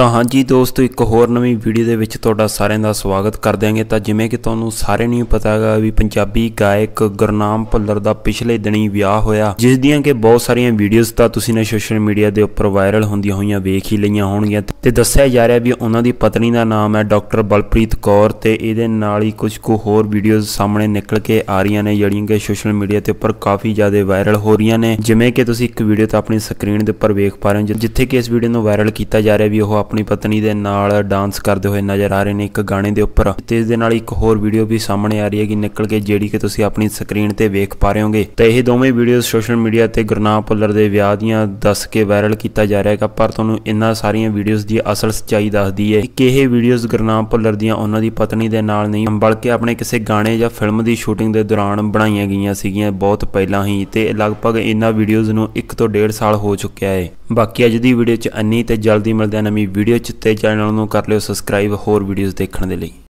ਤਾਂ ਹਾਂਜੀ ਦੋਸਤੋ ਇੱਕ ਹੋਰ ਨਵੀਂ ਵੀਡੀਓ ਦੇ ਵਿੱਚ ਤੁਹਾਡਾ ਸਾਰਿਆਂ ਦਾ ਸਵਾਗਤ ਕਰ ਦਿਆਂਗੇ ਤਾਂ ਜਿਵੇਂ ਕਿ ਤੁਹਾਨੂੰ ਸਾਰੇ ਨੂੰ ਪਤਾ ਹੈਗਾ ਵੀ ਪੰਜਾਬੀ ਗਾਇਕ ਗੁਰਨਾਮ ਭੁੱਲਰ ਦਾ ਪਿਛਲੇ ਦਿਨੀ ਵਿਆਹ ਹੋਇਆ ਜਿਸ ਦੀਆਂ ਕਿ ਬਹੁਤ ਸਾਰੀਆਂ ਵੀਡੀਓਜ਼ ਤਾਂ ਤੁਸੀਂ ਨੇ ਸੋਸ਼ਲ ਮੀਡੀਆ ਦੇ ਉੱਪਰ ਵਾਇਰਲ ਹੁੰਦੀਆਂ ਹੋਈਆਂ ਵੇਖ ਹੀ ਲਈਆਂ ਹੋਣਗੀਆਂ ਤੇ ਦੱਸਿਆ ਜਾ ਰਿਹਾ ਵੀ ਉਹਨਾਂ ਦੀ ਪਤਨੀ ਦਾ ਨਾਮ ਹੈ ਡਾਕਟਰ ਬਲਪ੍ਰੀਤ ਕੌਰ ਤੇ ਇਹਦੇ ਨਾਲ ਹੀ ਕੁਝ ਕੁ ਹੋਰ ਵੀਡੀਓਜ਼ ਸਾਹਮਣੇ ਨਿਕਲ ਕੇ ਆ ਰਹੀਆਂ ਨੇ ਜਿਹੜੀਆਂ ਕਿ ਸੋਸ਼ਲ ਮੀਡੀਆ ਤੇ ਉੱਪਰ ਕਾਫੀ ਜ਼ਿਆਦਾ ਵਾਇਰਲ ਹੋ ਰਹੀਆਂ ਨੇ ਜਿਵੇਂ ਕਿ ਤੁਸੀਂ ਇੱਕ ਵੀਡੀਓ ਤਾਂ ਆਪਣੀ ਸਕਰੀਨ ਦੇ ਉੱਪਰ ਵੇਖ ਪਾ ਰਹੇ ਹੋ ਜਿੱਥੇ ਕਿ ਇਸ ਵੀਡੀਓ ਨੂੰ ਵਾਇਰਲ ਕੀਤਾ ਜਾ ਰਿਹਾ ਵੀ ਉਹ ਆਪਣੀ ਪਤਨੀ ਦੇ ਨਾਲ ਡਾਂਸ ਕਰਦੇ ਹੋਏ ਨਜ਼ਰ ਆ ਰਹੇ ਨੇ ਇੱਕ ਗਾਣੇ ਦੇ ਉੱਪਰ ਤੇ ਇਸ ਦੇ ਨਾਲ ਇੱਕ ਹੋਰ ਵੀਡੀਓ ਵੀ ਸਾਹਮਣੇ ਆ ਰਹੀ ਹੈਗੀ ਨਿਕਲ ਕੇ ਜਿਹੜੀ ਕਿ ਤੁਸੀਂ ਆਪਣੀ ਸਕਰੀਨ ਤੇ ਵੇਖ ਪਾ ਰਹੇ ਹੋਗੇ ਤਾਂ ਇਹ ਦੋਵੇਂ ਵੀਡੀਓਜ਼ ਸੋਸ਼ਲ ਮੀਡੀਆ ਤੇ ਗੁਰਨਾਮ ਪੁੱਲਰ ਦੇ ਵਿਆਹ ਦੀਆਂ ਦੱਸ ਕੇ ਵਾਇਰਲ ਕੀਤਾ ਜਾ ਰਿਹਾ ਹੈਗਾ ਪਰ ਤੁਹਾਨੂੰ ਇੰਨਾ ਸਾਰੀਆਂ ਵੀਡੀਓਜ਼ ਦੀ ਅਸਲ ਸੱਚਾਈ ਦੱਸਦੀ ਹੈ ਕਿ ਇਹ ਵੀਡੀਓਜ਼ ਗੁਰਨਾਮ ਪੁੱਲਰ ਦੀਆਂ ਉਹਨਾਂ ਦੀ ਪਤਨੀ ਦੇ ਨਾਲ ਨਹੀਂ ਬਲਕਿ ਆਪਣੇ ਕਿਸੇ ਗਾਣੇ ਜਾਂ ਫਿਲਮ ਦੀ ਸ਼ੂਟਿੰਗ ਦੇ ਦੌਰਾਨ ਬਣਾਈਆਂ ਗਈਆਂ ਸੀਗੀਆਂ ਬਹੁਤ ਪਹਿਲਾਂ ਹੀ ਤੇ ਲਗਭਗ ਇੰਨਾ ਵੀਡੀਓਜ਼ ਨੂੰ 1 ਤੋਂ 1.5 ਸਾਲ ਹੋ ਚੁੱਕਿਆ ਹੈ ਬਾਕੀ ਅੱਜ ਦੀ ਵੀਡੀਓ 'ਚ ਅੰਨੀ ਤੇ ਜਲਦੀ ਮਿਲਦੇ ਆ ਨਵੀਂ ਵੀਡੀਓ ਚਿੱਤੇ ਚੈਨਲ ਨੂੰ ਕਰ ਲਿਓ ਸਬਸਕ੍ਰਾਈਬ ਹੋਰ ਵੀਡੀਓਜ਼ ਦੇਖਣ ਦੇ ਲਈ